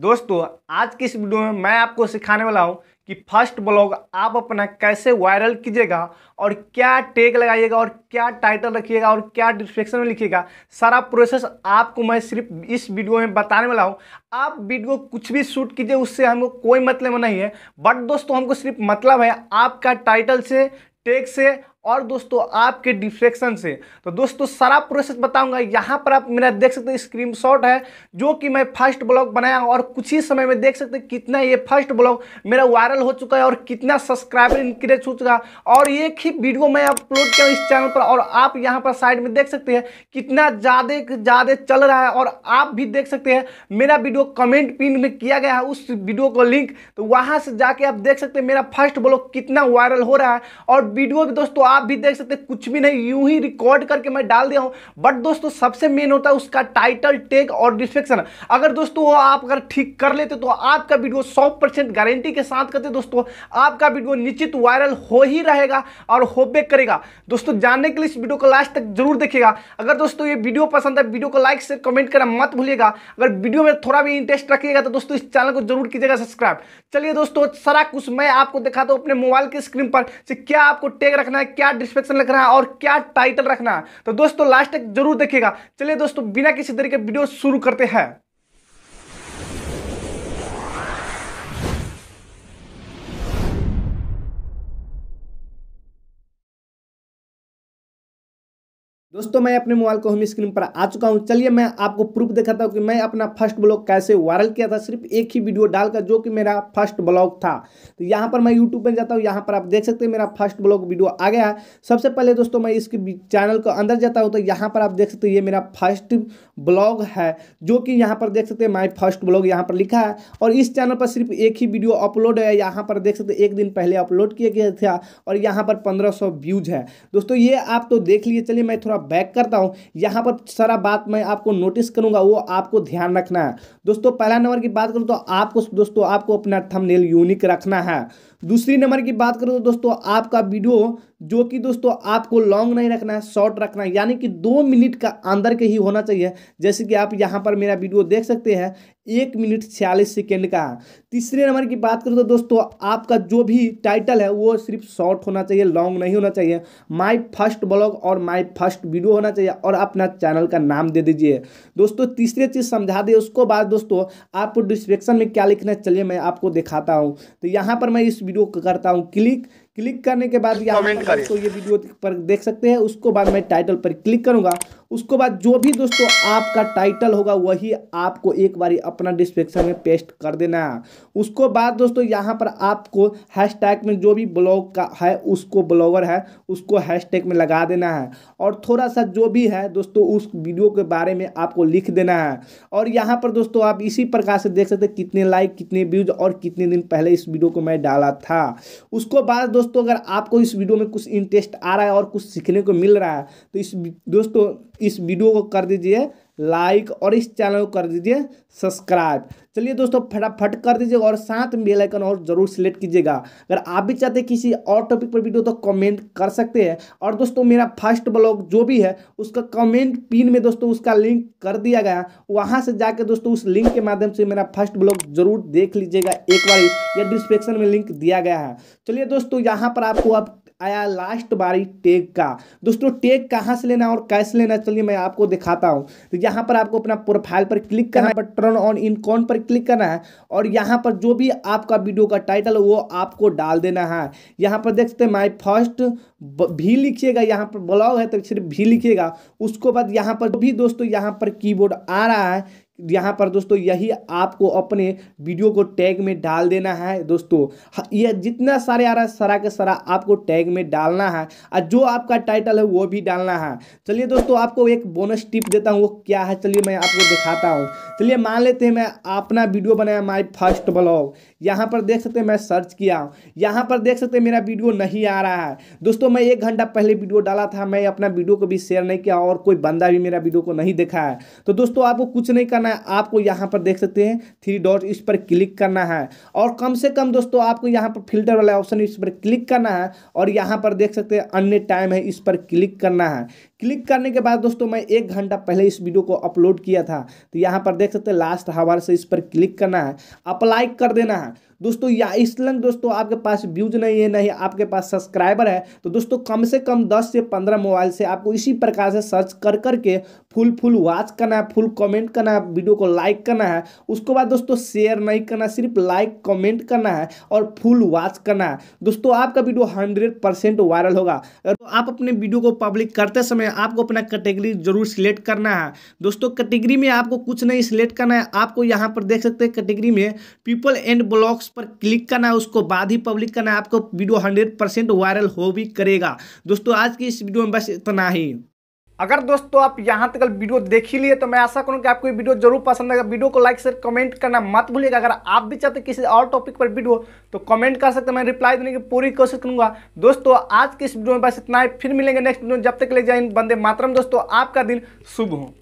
दोस्तों आज की इस वीडियो में मैं आपको सिखाने वाला हूं कि फर्स्ट ब्लॉग आप अपना कैसे वायरल कीजिएगा और क्या टेक लगाइएगा और क्या टाइटल रखिएगा और क्या डिस्क्रिप्शन में लिखिएगा सारा प्रोसेस आपको मैं सिर्फ इस वीडियो में बताने वाला हूं आप वीडियो कुछ भी शूट कीजिए उससे हमको कोई मतलब नहीं है बट दोस्तों हमको सिर्फ मतलब है आपका टाइटल से टेक से और दोस्तों आपके डिफ्लेक्शन से तो दोस्तों सारा प्रोसेस बताऊंगा यहाँ पर आप मेरा देख सकते हैं शॉट है जो कि मैं फर्स्ट ब्लॉग बनाया और कुछ ही समय में देख सकते हैं कितना ये फर्स्ट ब्लॉग मेरा वायरल हो चुका है और कितना सब्सक्राइबर इंक्रीज हो चुका है और एक ही वीडियो मैं अपलोड किया इस चैनल पर और आप यहाँ पर साइड में देख सकते हैं कितना ज़्यादा ज़्यादा चल रहा है और आप भी देख सकते हैं मेरा वीडियो कमेंट पिन में किया गया है उस वीडियो को लिंक तो वहाँ से जाके आप देख सकते हैं मेरा फर्स्ट ब्लॉग कितना वायरल हो रहा है और वीडियो भी दोस्तों आप भी देख सकते कुछ भी नहीं यूं ही रिकॉर्ड करके मैं डाल दिया हूं बट दोस्तों सबसे मेन होता है उसका टाइटल टेक और डिस्क्रिप्शन अगर दोस्तों आप अगर ठीक कर लेते तो आपका वीडियो सौ गारंटी के साथ करते दोस्तों आपका वीडियो निश्चित वायरल हो ही रहेगा और होबे करेगा दोस्तों जानने के लिए इस वीडियो को लास्ट तक जरूर देखेगा अगर दोस्तों ये वीडियो पसंद है वीडियो को लाइक से कमेंट करना मत भूलिएगा अगर वीडियो में थोड़ा भी इंटरेस्ट रखिएगा तो दोस्तों इस चैनल को जरूर कीजिएगा सब्सक्राइब चलिए दोस्तों सारा कुछ मैं आपको दिखाता हूँ अपने मोबाइल की स्क्रीन पर क्या आपको टेक रखना है क्या क्या डिस्क्रिप्शन लिखना है और क्या टाइटल रखना है तो दोस्तों लास्ट तक जरूर देखिएगा चलिए दोस्तों बिना किसी तरीके वीडियो शुरू करते हैं दोस्तों मैं अपने मोबाइल को होम स्क्रीन पर आ चुका हूं चलिए मैं आपको प्रूफ दिखाता हूं कि मैं अपना फर्स्ट ब्लॉग कैसे वायरल किया था सिर्फ एक ही वीडियो डालकर जो कि मेरा फर्स्ट ब्लॉग था तो यहां पर मैं यूट्यूब में जाता हूं यहां पर आप देख सकते हैं मेरा फर्स्ट ब्लॉग वीडियो आ गया है सबसे पहले दोस्तों मैं इसके चैनल को अंदर जाता हूँ तो यहाँ पर आप देख सकते हैं ये मेरा फर्स्ट ब्लॉग है जो कि यहाँ पर देख सकते हैं माई फर्स्ट ब्लॉग यहाँ पर लिखा है और इस चैनल पर सिर्फ एक ही वीडियो अपलोड है यहाँ पर देख सकते एक दिन पहले अपलोड किया गया था और यहाँ पर पंद्रह व्यूज है दोस्तों ये आप तो देख लिए चलिए मैं थोड़ा बैक करता हूँ यहाँ पर सारा बात मैं आपको नोटिस करूँगा वो आपको ध्यान रखना है दोस्तों पहला नंबर की बात करूँ तो आपको दोस्तों आपको अपना थंबनेल यूनिक रखना है दूसरी नंबर की बात करूँ तो दोस्तों आपका वीडियो जो कि दोस्तों आपको लॉन्ग नहीं रखना है शॉर्ट रखना है यानी कि दो मिनट का अंदर के ही होना चाहिए जैसे कि आप यहाँ पर मेरा वीडियो देख सकते हैं एक मिनट छियालीस सेकेंड का तीसरे नंबर की बात करूँ तो दोस्तों आपका जो भी टाइटल है वो सिर्फ शॉर्ट होना चाहिए लॉन्ग नहीं होना चाहिए माई फर्स्ट ब्लॉग और माई फर्स्ट वीडियो होना चाहिए और अपना चैनल का नाम दे दीजिए दोस्तों तीसरी चीज़ समझा दिए उसको बाद दोस्तों आपको डिस्क्रिप्शन में क्या लिखना है चलिए मैं आपको दिखाता हूँ तो यहाँ पर मैं इस वीडियो को करता हूँ क्लिक क्लिक करने के बाद यहाँ पर तो ये वीडियो पर देख सकते हैं उसको बाद में टाइटल पर क्लिक करूंगा उसको बाद जो भी दोस्तों आपका टाइटल होगा वही आपको एक बारी अपना डिस्क्रिप्शन में पेस्ट कर देना उसको बाद दोस्तों यहाँ पर आपको हैशटैग में जो भी ब्लॉग का है उसको ब्लॉगर है उसको हैशटैग में लगा देना है और थोड़ा सा जो भी है दोस्तों उस वीडियो के बारे में आपको लिख देना है और यहाँ पर दोस्तों आप इसी प्रकार से देख सकते कितने लाइक कितने व्यूज और कितने दिन पहले इस वीडियो को मैं डाला था उसको बाद दोस्तों अगर आपको इस वीडियो में कुछ इंटरेस्ट आ रहा है और कुछ सीखने को मिल रहा है तो इस दोस्तों इस वीडियो को कर दीजिए लाइक और इस चैनल को कर दीजिए सब्सक्राइब चलिए दोस्तों फटाफट कर दीजिएगा और साथ में आइकन और जरूर सेलेक्ट कीजिएगा अगर आप भी चाहते हैं किसी और टॉपिक पर वीडियो तो कमेंट कर सकते हैं और दोस्तों मेरा फर्स्ट ब्लॉग जो भी है उसका कमेंट पिन में दोस्तों उसका लिंक कर दिया गया वहाँ से जाकर दोस्तों उस लिंक के माध्यम से मेरा फर्स्ट ब्लॉग जरूर देख लीजिएगा एक बार या डिस्क्रिप्शन में लिंक दिया गया है चलिए दोस्तों यहाँ पर आपको आप आया लास्ट बारी टेग का दोस्तों टेक कहाँ से लेना और कैसे लेना चलिए मैं आपको दिखाता हूँ तो यहाँ पर आपको अपना प्रोफाइल पर क्लिक करना है टर्न ऑन इन कॉन पर क्लिक करना है और यहाँ पर जो भी आपका वीडियो का टाइटल वो आपको डाल देना है यहाँ पर देख सकते माई फर्स्ट भी लिखिएगा यहाँ पर ब्लॉग है तो सिर्फ भी लिखिएगा उसको बाद यहाँ पर भी दोस्तों यहाँ पर कीबोर्ड आ रहा है यहाँ पर दोस्तों यही आपको अपने वीडियो को टैग में डाल देना है दोस्तों यह जितना सारे आ रहा है सारा का सारा आपको टैग में डालना है और जो आपका टाइटल है वो भी डालना है चलिए दोस्तों आपको एक बोनस टिप देता हूँ वो क्या है चलिए मैं आपको दिखाता हूँ चलिए मान लेते हैं मैं अपना वीडियो बनाया माई फर्स्ट ब्लॉग यहाँ पर देख सकते हैं मैं सर्च किया हूँ यहाँ पर देख सकते हैं मेरा वीडियो नहीं आ रहा है दोस्तों मैं एक घंटा पहले वीडियो डाला था मैं अपना वीडियो को भी शेयर नहीं किया और कोई बंदा भी मेरा वीडियो को नहीं देखा है तो दोस्तों आपको कुछ नहीं करना है आपको यहाँ पर देख सकते हैं थ्री डॉट इस पर क्लिक करना है और कम से कम दोस्तों आपको यहाँ पर फिल्टर वाला ऑप्शन इस पर क्लिक करना है और यहाँ पर देख सकते हैं अन्य टाइम है इस पर क्लिक करना है क्लिक करने के बाद दोस्तों मैं एक घंटा पहले इस वीडियो को अपलोड किया था तो यहाँ पर देख सकते हैं लास्ट हमारे से इस पर क्लिक करना है अप्लाई कर देना है दोस्तों या इस लंग दोस्तों आपके पास व्यूज नहीं है नहीं आपके पास सब्सक्राइबर है तो दोस्तों कम से कम दस से पंद्रह मोबाइल से आपको इसी प्रकार से सर्च कर करके फुल फुल वॉच करना है फुल कमेंट करना है वीडियो को लाइक करना है उसके बाद दोस्तों शेयर नहीं करना सिर्फ लाइक कमेंट करना है और फुल वॉच करना है दोस्तों आपका वीडियो हंड्रेड परसेंट वायरल होगा तो आप अपने वीडियो को पब्लिक करते समय आपको अपना कैटेगरी जरूर सिलेक्ट करना है दोस्तों कैटेगरी में आपको कुछ नहीं सिलेक्ट करना है आपको यहाँ पर देख सकते हैं कैटेगरी में पीपल एंड ब्लॉग्स बॉक्स पर क्लिक करना है उसको बाद ही पब्लिक करना है आपको वीडियो हंड्रेड परसेंट वायरल हो भी करेगा दोस्तों आज की इस वीडियो में बस इतना ही अगर दोस्तों आप यहाँ तक वीडियो देख ही लिए तो मैं आशा करूँ कि आपको ये वीडियो जरूर पसंद आएगा वीडियो को लाइक शेयर कमेंट करना मत भूलिएगा अगर आप भी चाहते किसी और टॉपिक पर वीडियो तो कमेंट कर सकते हैं मैं रिप्लाई देने की पूरी कोशिश करूंगा दोस्तों आज के इस वीडियो में बस इतना ही फिर मिलेंगे नेक्स्ट वीडियो जब तक ले जाए बंदे मातरम दोस्तों आपका दिन शुभ हो